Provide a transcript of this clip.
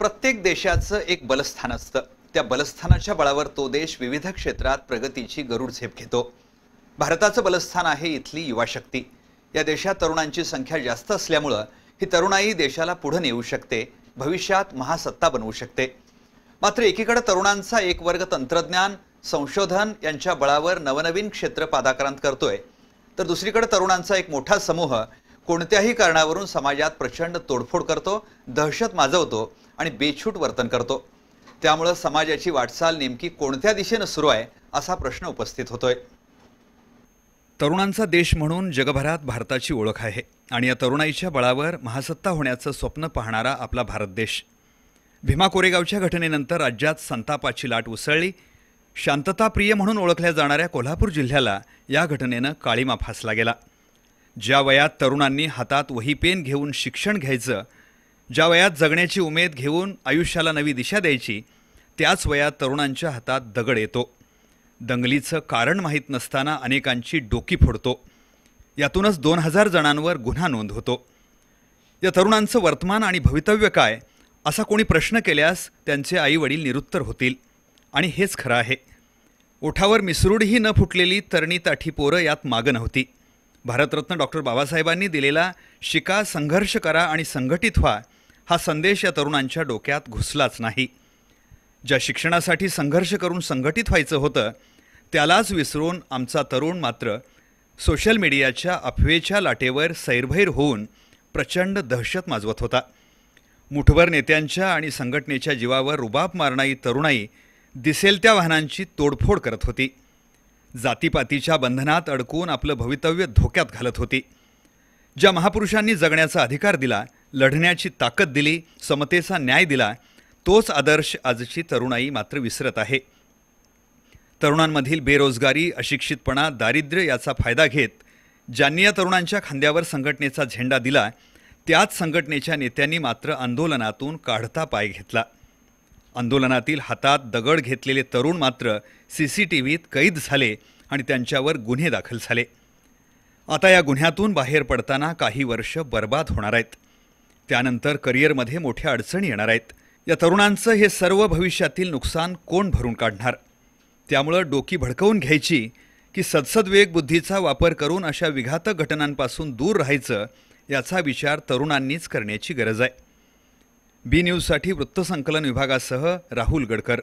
प्रत्येक देशाचं एक बलस्थान असतं त्या बलस्थानाच्या बळावर तो देश विविध क्षेत्रात प्रगतीची गरुड झेप घेतो भारताचं बलस्थान आहे इथली युवा शक्ती या देशात तरुणांची संख्या जास्त असल्यामुळं ही तरुणाई देशाला पुढे नेऊ शकते भविष्यात महासत्ता बनवू शकते मात्र एकीकडे तरुणांचा एक वर्ग तंत्रज्ञान संशोधन यांच्या बळावर नवनवीन क्षेत्र पादाक्रांत करतोय तर दुसरीकडे तरुणांचा एक मोठा समूह कोणत्याही कारणावरून समाजात प्रचंड तोडफोड करतो दहशत माजवतो आणि बेछूट वर्तन करतो त्यामुळं समाजाची वाटचाल नेमकी कोणत्या दिशेनं सुरू आहे असा प्रश्न उपस्थित होतोय तरुणांचा देश म्हणून जगभरात भारताची ओळख आहे आणि या तरुणाईच्या बळावर महासत्ता होण्याचं स्वप्न पाहणारा आपला भारत देश भीमा कोरेगावच्या घटनेनंतर राज्यात संतापाची लाट उसळली शांतताप्रिय म्हणून ओळखल्या जाणाऱ्या कोल्हापूर जिल्ह्याला या घटनेनं काळीमा फासला गेला ज्या वयात तरुणांनी हातात वही पेन घेऊन शिक्षण घ्यायचं ज्या वयात जगण्याची उमेद घेऊन आयुष्याला नवी दिशा द्यायची त्याच वयात तरुणांच्या हातात दगड येतो दंगलीचं कारण माहीत नसताना अनेकांची डोकी फोडतो यातूनच दोन हजार जणांवर गुन्हा नोंद होतो या तरुणांचं वर्तमान आणि भवितव्य काय असा कोणी प्रश्न केल्यास त्यांचे आईवडील निरुत्तर होतील आणि हेच खरं आहे ओठावर मिसरूडही न फुटलेली तरणी ताठी पोरं यात मागं नव्हती भारतरत्न डॉक्टर बाबासाहेबांनी दिलेला शिका संघर्ष करा आणि संघटित व्हा हा संदेश या तरुणांच्या डोक्यात घुसलाच नाही ज्या शिक्षणासाठी संघर्ष करून संघटित व्हायचं होतं त्यालाच विसरून आमचा तरुण मात्र सोशल मीडियाच्या अफवेच्या लाटेवर सैरभैर होऊन प्रचंड दहशत माजवत होता मुठभर नेत्यांच्या आणि संघटनेच्या जीवावर रुबाब मारणारी तरुणाई दिसेल त्या वाहनांची तोडफोड करत होती जातीपातीच्या बंधनात अडकून आपलं भवितव्य धोक्यात घालत होती ज्या महापुरुषांनी जगण्याचा अधिकार दिला लढण्याची ताकद दिली समतेचा न्याय दिला तोच आदर्श आजची तरुणाई मात्र विसरत आहे तरुणांमधील बेरोजगारी अशिक्षितपणा दारिद्र्य याचा फायदा घेत ज्यांनी या तरुणांच्या खांद्यावर संघटनेचा झेंडा दिला त्याच संघटनेच्या नेत्यांनी मात्र आंदोलनातून काढता पाय घेतला आंदोलनातील हातात दगड घेतलेले तरुण मात्र सी सी टी व्हीत कैद झाले आणि त्यांच्यावर गुन्हे दाखल झाले आता या गुन्ह्यातून बाहेर पडताना काही वर्ष बर्बाद होणार आहेत त्यानंतर करिअरमध्ये मोठ्या अडचणी येणार आहेत या तरुणांचं हे सर्व भविष्यातील नुकसान कोण भरून काढणार त्यामुळं डोकी भडकवून घ्यायची की सदसद्वेग बुद्धीचा वापर करून अशा विघातक घटनांपासून दूर राहायचं याचा विचार तरुणांनीच करण्याची गरज आहे बी न्यूजसाठी वृत्तसंकलन विभागासह राहुल गडकर